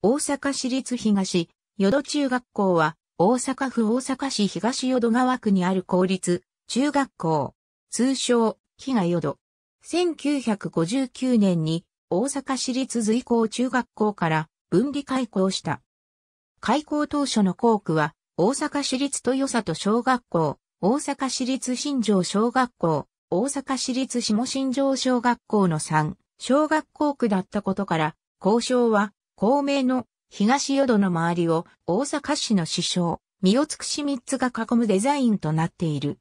大阪市立東、淀中学校は、大阪府大阪市東淀川区にある公立、中学校。通称、東淀。1959年に、大阪市立随行中学校から分離開校した。開校当初の校区は、大阪市立豊里小学校、大阪市立新城小学校、大阪市立下新城小学校の3小学校区だったことから、校章は公明の東淀の周りを大阪市の市章、三をつくし三つが囲むデザインとなっている。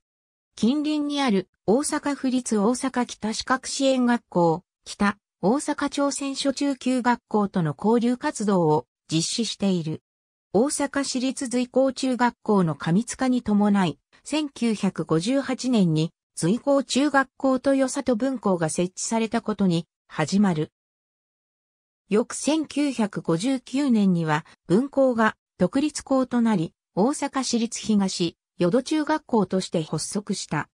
近隣にある大阪府立大阪北資格支援学校、北大阪朝鮮初中級学校との交流活動を実施している。大阪市立随行中学校の過密化に伴い、1958年に随行中学校と与里文校が設置されたことに始まる。翌1959年には分校が独立校となり、大阪市立東、淀中学校として発足した。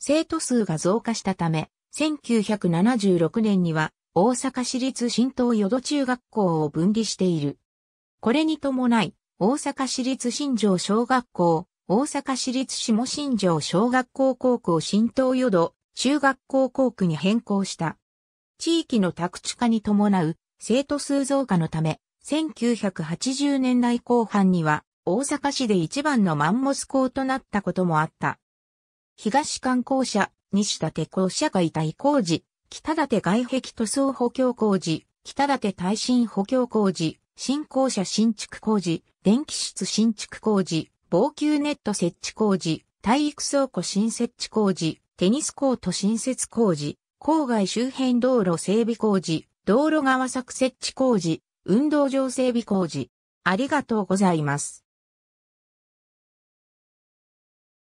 生徒数が増加したため、1976年には大阪市立新東淀中学校を分離している。これに伴い、大阪市立新城小学校、大阪市立下新城小学校校区を新東淀中学校校区に変更した。地域の宅地化に伴う生徒数増加のため、1980年代後半には大阪市で一番のマンモス校となったこともあった。東観光社、西立校社会大工事、北立外壁塗装補強工事、北立耐震補強工事、新校舎新築工事、電気室新築工事、防球ネット設置工事、体育倉庫新設置工事、テニスコート新設工事、郊外周辺道路整備工事、道路側作設置工事、運動場整備工事。ありがとうございます。